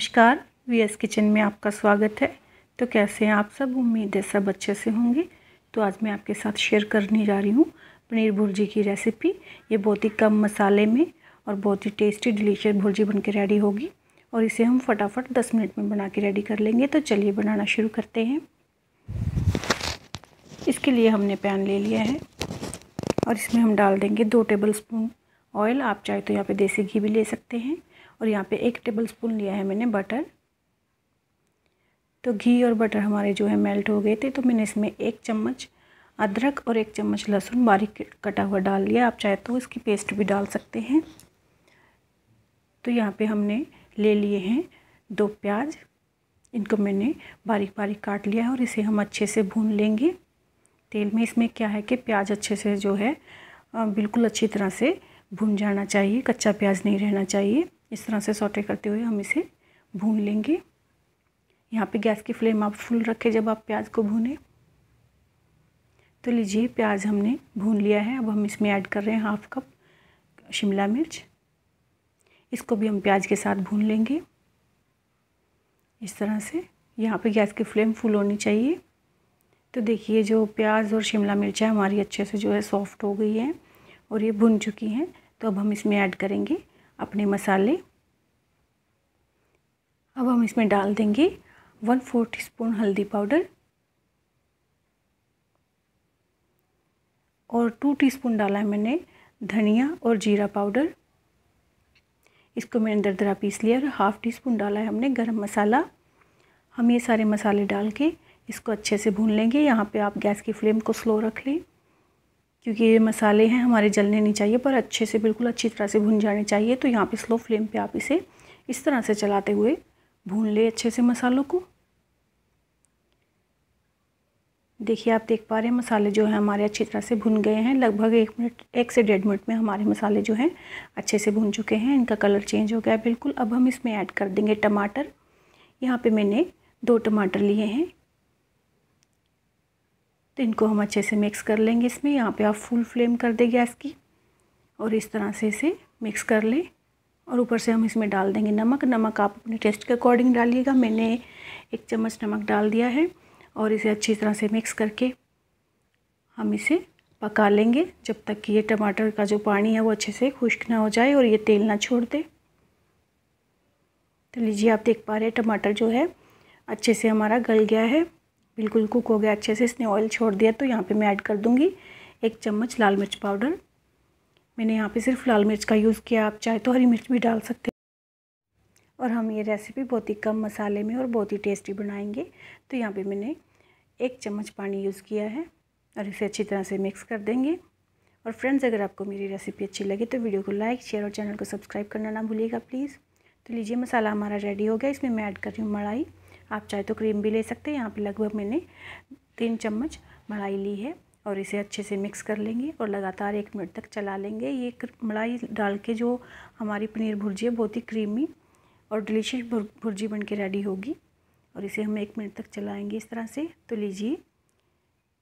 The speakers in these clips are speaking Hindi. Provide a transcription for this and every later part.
नमस्कार वी एस किचन में आपका स्वागत है तो कैसे हैं आप सब उम्मीद है सब अच्छे से होंगे तो आज मैं आपके साथ शेयर करने जा रही हूँ पनीर भुर्जी की रेसिपी ये बहुत ही कम मसाले में और बहुत ही टेस्टी डिलीशियस भुर्जी बन के रेडी होगी और इसे हम फटाफट दस मिनट में बना के रेडी कर लेंगे तो चलिए बनाना शुरू करते हैं इसके लिए हमने पैन ले लिया है और इसमें हम डाल देंगे दो टेबल स्पून ऑयल आप चाहे तो यहाँ पे देसी घी भी ले सकते हैं और यहाँ पे एक टेबल स्पून लिया है मैंने बटर तो घी और बटर हमारे जो है मेल्ट हो गए थे तो मैंने इसमें एक चम्मच अदरक और एक चम्मच लहसुन बारीक कटा हुआ डाल लिया आप चाहे तो इसकी पेस्ट भी डाल सकते हैं तो यहाँ पे हमने ले लिए हैं दो प्याज इनको मैंने बारीक बारीक काट लिया है और इसे हम अच्छे से भून लेंगे तेल में इसमें क्या है कि प्याज अच्छे से जो है बिल्कुल अच्छी तरह से भून जाना चाहिए कच्चा प्याज नहीं रहना चाहिए इस तरह से सोटे करते हुए हम इसे भून लेंगे यहाँ पे गैस की फ्लेम आप फुल रखें जब आप प्याज को भूने तो लीजिए प्याज हमने भून लिया है अब हम इसमें ऐड कर रहे हैं हाफ कप शिमला मिर्च इसको भी हम प्याज के साथ भून लेंगे इस तरह से यहाँ पे गैस की फ्लेम फुल होनी चाहिए तो देखिए जो प्याज और शिमला मिर्च है हमारी अच्छे से जो है सॉफ्ट हो गई है और ये भुन चुकी हैं तो अब हम इसमें ऐड करेंगे अपने मसाले अब हम इसमें डाल देंगे वन फोर टी स्पून हल्दी पाउडर और टू टीस्पून डाला है मैंने धनिया और जीरा पाउडर इसको मैंने दरदरा पीस लिया और हाफ़ टी स्पून डाला है हमने गरम मसाला हम ये सारे मसाले डाल के इसको अच्छे से भून लेंगे यहाँ पे आप गैस की फ्लेम को स्लो रख लें क्योंकि ये मसाले हैं हमारे जलने नहीं चाहिए पर अच्छे से बिल्कुल अच्छी तरह से भुन जाने चाहिए तो यहाँ पे स्लो फ्लेम पे आप इसे इस तरह से चलाते हुए भून ले अच्छे से मसालों को देखिए आप देख पा रहे हैं मसाले जो हैं हमारे अच्छी तरह से भुन गए हैं लगभग एक मिनट एक से डेढ़ मिनट में हमारे मसाले जो हैं अच्छे से भुन चुके हैं इनका कलर चेंज हो गया बिल्कुल अब हम इसमें ऐड कर देंगे टमाटर यहाँ पे मैंने दो टमाटर लिए हैं तो इनको हम अच्छे से मिक्स कर लेंगे इसमें यहाँ पे आप फुल फ्लेम कर दें गैस की और इस तरह से इसे मिक्स कर लें और ऊपर से हम इसमें डाल देंगे नमक नमक आप अपने टेस्ट के अकॉर्डिंग डालिएगा मैंने एक चम्मच नमक डाल दिया है और इसे अच्छी तरह से मिक्स करके हम इसे पका लेंगे जब तक कि ये टमाटर का जो पानी है वो अच्छे से खुश्क ना हो जाए और ये तेल ना छोड़ दे तो लीजिए आप देख पा रहे हैं टमाटर जो है अच्छे से हमारा गल गया है बिल्कुल कुक हो गया अच्छे से इसने ऑयल छोड़ दिया तो यहाँ पे मैं ऐड कर दूँगी एक चम्मच लाल मिर्च पाउडर मैंने यहाँ पे सिर्फ लाल मिर्च का यूज़ किया आप चाहे तो हरी मिर्च भी डाल सकते हैं और हम ये रेसिपी बहुत ही कम मसाले में और बहुत ही टेस्टी बनाएंगे तो यहाँ पे मैंने एक चम्मच पानी यूज़ किया है और इसे अच्छी तरह से मिक्स कर देंगे और फ्रेंड्स अगर आपको मेरी रेसिपी अच्छी लगे तो वीडियो को लाइक शेयर और चैनल को सब्सक्राइब करना ना भूलिएगा प्लीज़ तो लीजिए मसाला हमारा रेडी हो गया इसमें मैं ऐड कर रही हूँ मड़ाई आप चाहे तो क्रीम भी ले सकते हैं यहाँ पे लगभग मैंने तीन चम्मच मलाई ली है और इसे अच्छे से मिक्स कर लेंगे और लगातार एक मिनट तक चला लेंगे ये मलाई डाल के जो हमारी पनीर भुर्जी है बहुत ही क्रीमी और डिलीशियस भुर्जी बन के रेडी होगी और इसे हम एक मिनट तक चलाएंगे इस तरह से तो लीजिए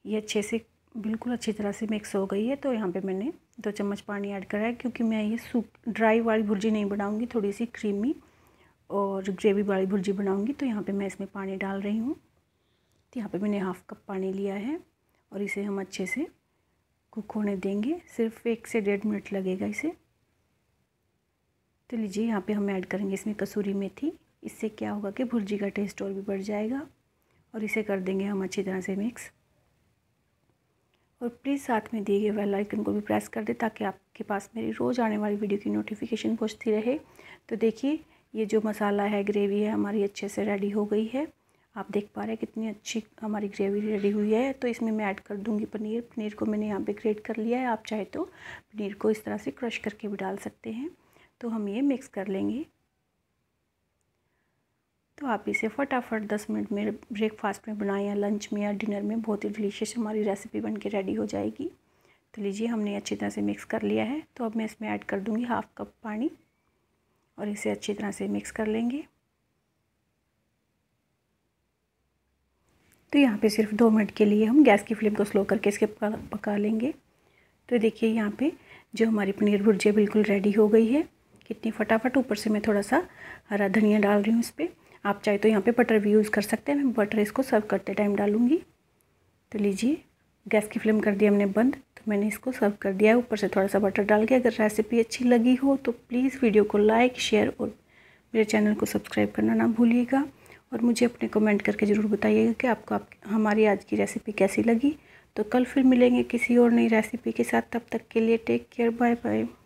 ये अच्छे से बिल्कुल अच्छी तरह से मिक्स हो गई है तो यहाँ पे मैंने दो चम्मच पानी ऐड करा है क्योंकि मैं ये सूख ड्राई वाली भुर्जी नहीं बनाऊँगी थोड़ी सी क्रीमी और ग्रेवी वाली भुर्जी बनाऊंगी तो यहाँ पे मैं इसमें पानी डाल रही हूँ तो यहाँ पे मैंने हाफ़ कप पानी लिया है और इसे हम अच्छे से कुक होने देंगे सिर्फ एक से डेढ़ मिनट लगेगा इसे तो लीजिए यहाँ पे हम ऐड करेंगे इसमें कसूरी मेथी इससे क्या होगा कि भुर्जी का टेस्ट और भी बढ़ जाएगा और इसे कर देंगे हम अच्छी तरह से मिक्स और प्लीज़ साथ में दिए गए वेल आइकन को भी प्रेस कर दें ताकि आपके पास मेरी रोज़ आने वाली वीडियो की नोटिफिकेशन पहुँचती रहे तो देखिए ये जो मसाला है ग्रेवी है हमारी अच्छे से रेडी हो गई है आप देख पा रहे हैं कितनी अच्छी हमारी ग्रेवी रेडी हुई है तो इसमें मैं ऐड कर दूंगी पनीर पनीर को मैंने यहाँ पे ग्रेट कर लिया है आप चाहे तो पनीर को इस तरह से क्रश करके भी डाल सकते हैं तो हम ये मिक्स कर लेंगे तो आप इसे फटाफट दस मिनट में ब्रेकफास्ट में बनाएं या लंच में या डिनर में बहुत ही डिलीशियस हमारी रेसिपी बन के रेडी हो जाएगी तो लीजिए हमने अच्छी तरह से मिक्स कर लिया है तो अब मैं इसमें ऐड कर दूँगी हाफ़ कप पानी और इसे अच्छी तरह से मिक्स कर लेंगे तो यहाँ पे सिर्फ दो मिनट के लिए हम गैस की फ्लेम को स्लो करके इसके पका, पका लेंगे तो देखिए यहाँ पे जो हमारी पनीर भुर्जी बिल्कुल रेडी हो गई है कितनी फटाफट ऊपर से मैं थोड़ा सा हरा धनिया डाल रही हूँ इस पर आप चाहे तो यहाँ पे बटर भी यूज़ कर सकते हैं मैं बटर इसको सर्व करते टाइम डालूँगी तो लीजिए गैस की फ्लेम कर दी हमने बंद तो मैंने इसको सर्व कर दिया है ऊपर से थोड़ा सा बटर डाल के अगर रेसिपी अच्छी लगी हो तो प्लीज़ वीडियो को लाइक शेयर और मेरे चैनल को सब्सक्राइब करना ना भूलिएगा और मुझे अपने कमेंट करके ज़रूर बताइएगा कि आपको आप हमारी आज की रेसिपी कैसी लगी तो कल फिर मिलेंगे किसी और नई रेसिपी के साथ तब तक के लिए टेक केयर बाय बाय